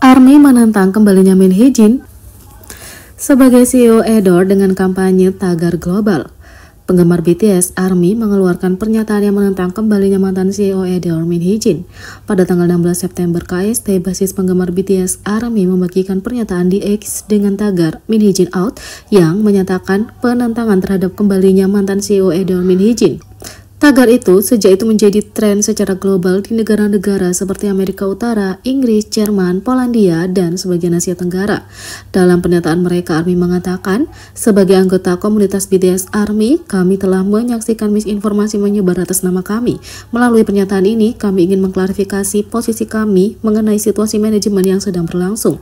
Army menentang kembalinya Min Hee Jin sebagai CEO Edor dengan kampanye tagar global. Penggemar BTS, ARMY, mengeluarkan pernyataan yang menentang kembalinya mantan CEO Edor Min Hee Jin. Pada tanggal 16 September KST, basis penggemar BTS, ARMY, membagikan pernyataan di X dengan tagar Min Hee Jin Out yang menyatakan penentangan terhadap kembalinya mantan CEO Edor Min Hee Jin. Tagar itu sejak itu menjadi tren secara global di negara-negara seperti Amerika Utara, Inggris, Jerman, Polandia, dan sebagian Asia Tenggara. Dalam pernyataan mereka, ARMY mengatakan, sebagai anggota komunitas BTS ARMY, kami telah menyaksikan misinformasi menyebar atas nama kami. Melalui pernyataan ini, kami ingin mengklarifikasi posisi kami mengenai situasi manajemen yang sedang berlangsung.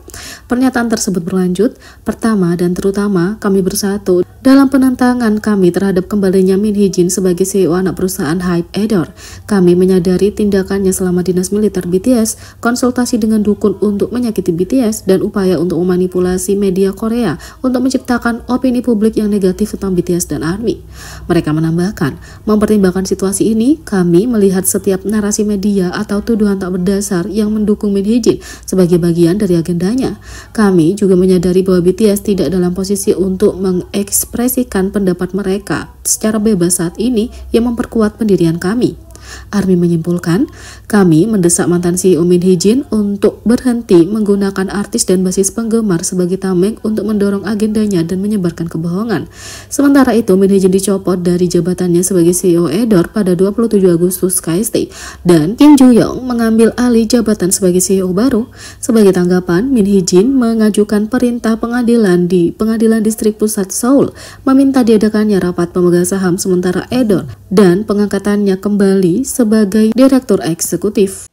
Pernyataan tersebut berlanjut, pertama dan terutama kami bersatu dalam penentangan kami terhadap kembalinya Min Hee-jin sebagai CEO anak perusahaan Hype Edor, kami menyadari tindakannya selama dinas militer BTS, konsultasi dengan dukun untuk menyakiti BTS, dan upaya untuk memanipulasi media Korea untuk menciptakan opini publik yang negatif tentang BTS dan ARMY. Mereka menambahkan, mempertimbangkan situasi ini, kami melihat setiap narasi media atau tuduhan tak berdasar yang mendukung Min Hee-jin sebagai bagian dari agendanya. Kami juga menyadari bahwa BTS tidak dalam posisi untuk mengekspos mengekspresikan pendapat mereka secara bebas saat ini yang memperkuat pendirian kami. Army menyimpulkan, kami mendesak mantan CEO Min Hee Jin untuk berhenti menggunakan artis dan basis penggemar sebagai tameng untuk mendorong agendanya dan menyebarkan kebohongan. Sementara itu, Min Hee Jin dicopot dari jabatannya sebagai CEO Edor pada 27 Agustus KST dan Kim Joo Young mengambil alih jabatan sebagai CEO baru. Sebagai tanggapan, Min Hee Jin mengajukan perintah pengadilan di Pengadilan Distrik Pusat Seoul meminta diadakannya rapat pemegang saham sementara Edor dan pengangkatannya kembali sebagai Direktur Eksekutif.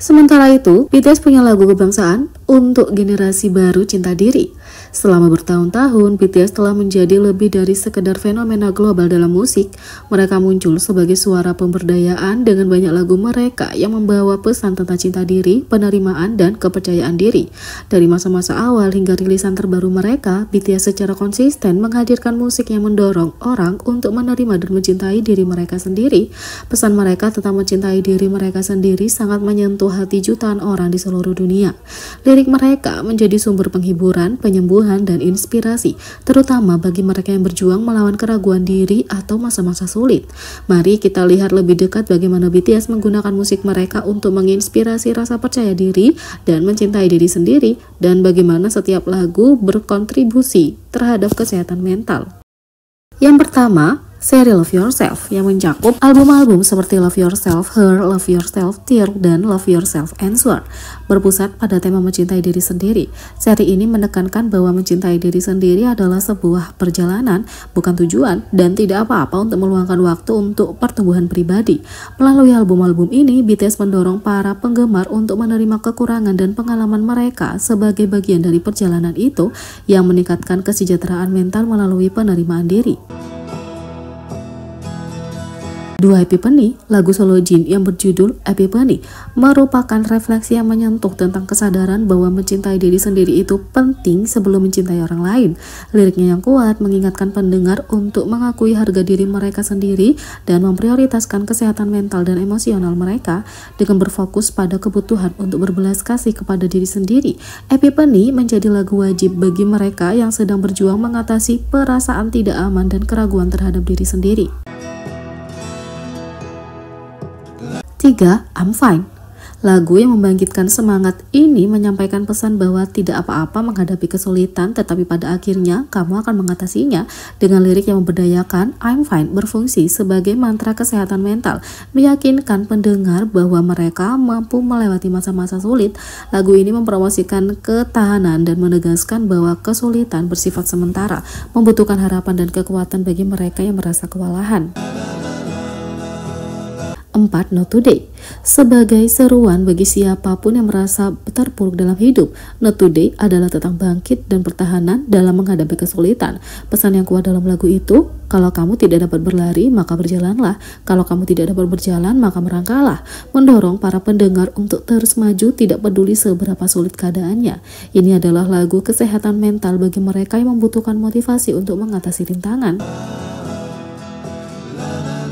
Sementara itu, BTS punya lagu kebangsaan untuk generasi baru cinta diri Selama bertahun-tahun, BTS telah menjadi lebih dari sekedar fenomena global dalam musik. Mereka muncul sebagai suara pemberdayaan dengan banyak lagu mereka yang membawa pesan tentang cinta diri, penerimaan, dan kepercayaan diri. Dari masa-masa awal hingga rilisan terbaru mereka, BTS secara konsisten menghadirkan musik yang mendorong orang untuk menerima dan mencintai diri mereka sendiri. Pesan mereka tentang mencintai diri mereka sendiri sangat menyentuh hati jutaan orang di seluruh dunia. Lirik mereka menjadi sumber penghiburan, penyembuh penyembuhan dan inspirasi, terutama bagi mereka yang berjuang melawan keraguan diri atau masa-masa sulit. Mari kita lihat lebih dekat bagaimana BTS menggunakan musik mereka untuk menginspirasi rasa percaya diri dan mencintai diri sendiri, dan bagaimana setiap lagu berkontribusi terhadap kesehatan mental. Yang pertama, seri Love Yourself yang mencakup album-album seperti Love Yourself, Her, Love Yourself, Tear, dan Love Yourself Answer. Berpusat pada tema mencintai diri sendiri, seri ini menekankan bahwa mencintai diri sendiri adalah sebuah perjalanan, bukan tujuan, dan tidak apa-apa untuk meluangkan waktu untuk pertumbuhan pribadi. Melalui album-album ini, BTS mendorong para penggemar untuk menerima kekurangan dan pengalaman mereka sebagai bagian dari perjalanan itu yang meningkatkan kesejahteraan mental melalui penerimaan diri. Dua Epiphany, lagu solo Jin yang berjudul Epiphany, merupakan refleksi yang menyentuh tentang kesadaran bahwa mencintai diri sendiri itu penting sebelum mencintai orang lain. Liriknya yang kuat mengingatkan pendengar untuk mengakui harga diri mereka sendiri dan memprioritaskan kesehatan mental dan emosional mereka dengan berfokus pada kebutuhan untuk berbelas kasih kepada diri sendiri. Epiphany menjadi lagu wajib bagi mereka yang sedang berjuang mengatasi perasaan tidak aman dan keraguan terhadap diri sendiri. 3. I'm fine. Lagu yang membangkitkan semangat ini menyampaikan pesan bahwa tidak apa-apa menghadapi kesulitan, tetapi pada akhirnya kamu akan mengatasinya dengan lirik yang memberdayakan I'm Fine berfungsi sebagai mantra kesehatan mental, meyakinkan pendengar bahwa mereka mampu melewati masa-masa sulit. Lagu ini mempromosikan ketahanan dan menegaskan bahwa kesulitan bersifat sementara, membutuhkan harapan dan kekuatan bagi mereka yang merasa kewalahan. 4. Not today Sebagai seruan bagi siapapun yang merasa terpuruk dalam hidup, Not today adalah tentang bangkit dan pertahanan dalam menghadapi kesulitan. Pesan yang kuat dalam lagu itu, kalau kamu tidak dapat berlari, maka berjalanlah. Kalau kamu tidak dapat berjalan, maka merangkalah. Mendorong para pendengar untuk terus maju tidak peduli seberapa sulit keadaannya. Ini adalah lagu kesehatan mental bagi mereka yang membutuhkan motivasi untuk mengatasi rintangan.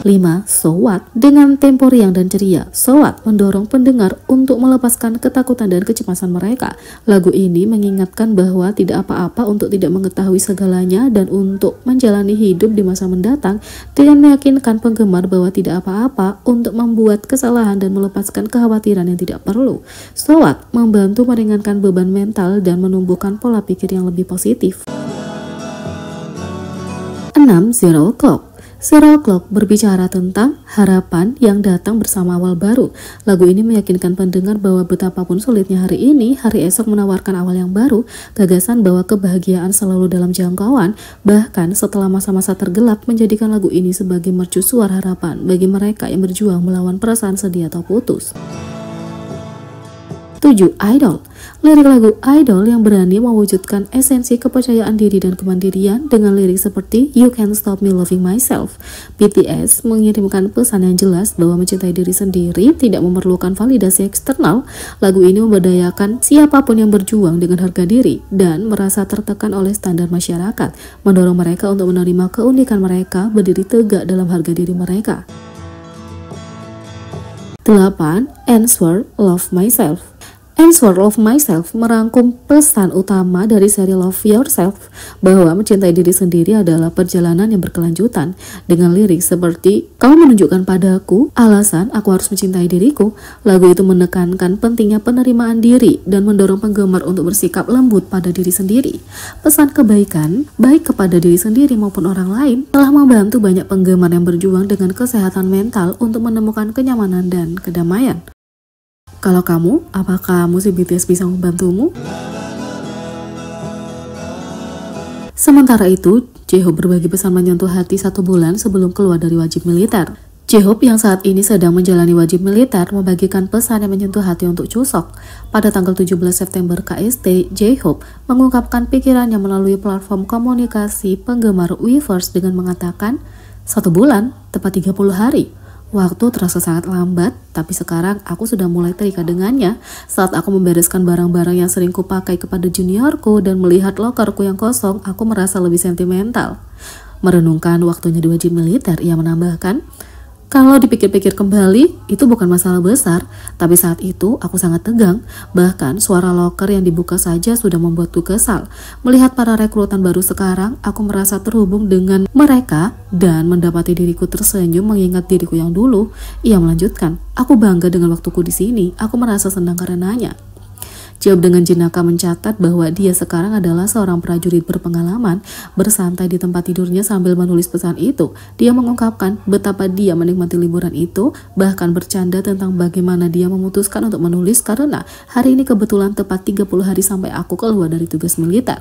5. Sowat Dengan tempo riang dan ceria, Sowat mendorong pendengar untuk melepaskan ketakutan dan kecemasan mereka. Lagu ini mengingatkan bahwa tidak apa-apa untuk tidak mengetahui segalanya dan untuk menjalani hidup di masa mendatang dengan meyakinkan penggemar bahwa tidak apa-apa untuk membuat kesalahan dan melepaskan kekhawatiran yang tidak perlu. Sowat membantu meringankan beban mental dan menumbuhkan pola pikir yang lebih positif. 6. Zero Clock Sarah Clock berbicara tentang harapan yang datang bersama awal baru. Lagu ini meyakinkan pendengar bahwa betapapun sulitnya hari ini, hari esok menawarkan awal yang baru, gagasan bahwa kebahagiaan selalu dalam jangkauan, bahkan setelah masa-masa tergelap menjadikan lagu ini sebagai mercusuar harapan bagi mereka yang berjuang melawan perasaan sedih atau putus. 7. Idol Lirik lagu Idol yang berani mewujudkan esensi kepercayaan diri dan kemandirian dengan lirik seperti You Can Stop Me Loving Myself. BTS mengirimkan pesan yang jelas bahwa mencintai diri sendiri tidak memerlukan validasi eksternal. Lagu ini memberdayakan siapapun yang berjuang dengan harga diri dan merasa tertekan oleh standar masyarakat, mendorong mereka untuk menerima keunikan mereka berdiri tegak dalam harga diri mereka. 8. Answer Love Myself Answer of Myself merangkum pesan utama dari seri Love Yourself bahwa mencintai diri sendiri adalah perjalanan yang berkelanjutan dengan lirik seperti Kau menunjukkan padaku alasan aku harus mencintai diriku. Lagu itu menekankan pentingnya penerimaan diri dan mendorong penggemar untuk bersikap lembut pada diri sendiri. Pesan kebaikan baik kepada diri sendiri maupun orang lain telah membantu banyak penggemar yang berjuang dengan kesehatan mental untuk menemukan kenyamanan dan kedamaian. Kalau kamu, apakah musik BTS bisa membantumu? Sementara itu, j berbagi pesan menyentuh hati satu bulan sebelum keluar dari wajib militer. j yang saat ini sedang menjalani wajib militer membagikan pesan yang menyentuh hati untuk Chusok. Pada tanggal 17 September KST, j mengungkapkan pikirannya melalui platform komunikasi penggemar Weverse dengan mengatakan, satu bulan, tepat 30 hari. Waktu terasa sangat lambat, tapi sekarang aku sudah mulai terikat dengannya saat aku membereskan barang-barang yang sering kupakai kepada juniorku dan melihat lokerku yang kosong, aku merasa lebih sentimental. Merenungkan waktunya di wajib militer, ia menambahkan, kalau dipikir-pikir kembali, itu bukan masalah besar, tapi saat itu aku sangat tegang, bahkan suara loker yang dibuka saja sudah membuatku kesal. Melihat para rekrutan baru sekarang, aku merasa terhubung dengan mereka dan mendapati diriku tersenyum mengingat diriku yang dulu. Ia melanjutkan, aku bangga dengan waktuku di sini, aku merasa senang karenanya. Job dengan jenaka mencatat bahwa dia sekarang adalah seorang prajurit berpengalaman bersantai di tempat tidurnya sambil menulis pesan itu. Dia mengungkapkan betapa dia menikmati liburan itu, bahkan bercanda tentang bagaimana dia memutuskan untuk menulis karena hari ini kebetulan tepat 30 hari sampai aku keluar dari tugas militer.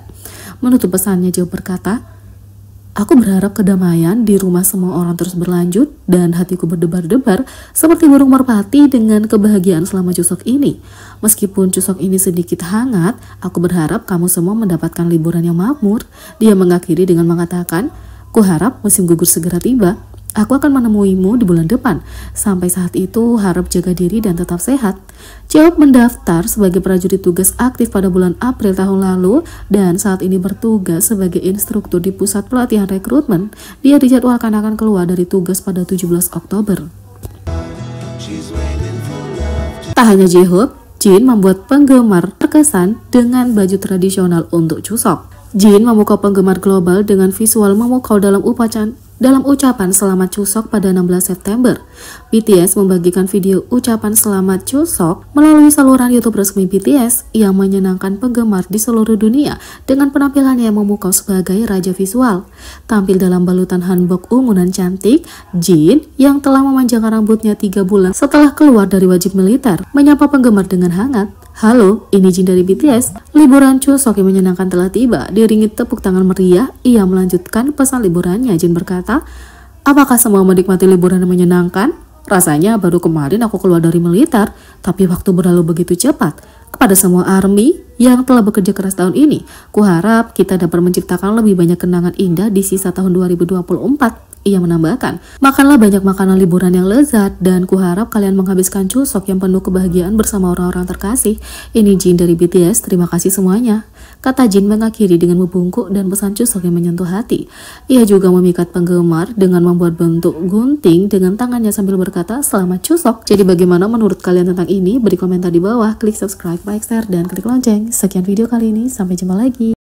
Menutup pesannya Job berkata, Aku berharap kedamaian di rumah semua orang terus berlanjut dan hatiku berdebar-debar seperti burung merpati dengan kebahagiaan selama cusok ini. Meskipun cusok ini sedikit hangat, aku berharap kamu semua mendapatkan liburan yang makmur. Dia mengakhiri dengan mengatakan, Kuharap musim gugur segera tiba. Aku akan menemuimu di bulan depan. Sampai saat itu, harap jaga diri dan tetap sehat. Jawab mendaftar sebagai prajurit tugas aktif pada bulan April tahun lalu dan saat ini bertugas sebagai instruktur di pusat pelatihan rekrutmen. Dia dijadwalkan akan keluar dari tugas pada 17 Oktober. Tak hanya J-Hope, Jin membuat penggemar terkesan dengan baju tradisional untuk cusok. Jin memukau penggemar global dengan visual memukau dalam upacara dalam ucapan selamat Chuseok pada 16 September, BTS membagikan video ucapan selamat Chuseok melalui saluran YouTube resmi BTS yang menyenangkan penggemar di seluruh dunia dengan penampilannya yang memukau sebagai raja visual. Tampil dalam balutan hanbok ungu dan cantik, Jin yang telah memanjangkan rambutnya tiga bulan setelah keluar dari wajib militer, menyapa penggemar dengan hangat. Halo, ini Jin dari BTS. Liburan Chul yang menyenangkan telah tiba. Diringit tepuk tangan meriah, ia melanjutkan pesan liburannya. Jin berkata, Apakah semua menikmati liburan yang menyenangkan? Rasanya baru kemarin aku keluar dari militer, tapi waktu berlalu begitu cepat. Kepada semua ARMY yang telah bekerja keras tahun ini, kuharap kita dapat menciptakan lebih banyak kenangan indah di sisa tahun 2024 ia menambahkan, makanlah banyak makanan liburan yang lezat dan kuharap kalian menghabiskan cusok yang penuh kebahagiaan bersama orang-orang terkasih. Ini Jin dari BTS, terima kasih semuanya. Kata Jin mengakhiri dengan membungkuk dan pesan cusok yang menyentuh hati. Ia juga memikat penggemar dengan membuat bentuk gunting dengan tangannya sambil berkata selamat cusok. Jadi bagaimana menurut kalian tentang ini? Beri komentar di bawah, klik subscribe, like, share, dan klik lonceng. Sekian video kali ini, sampai jumpa lagi.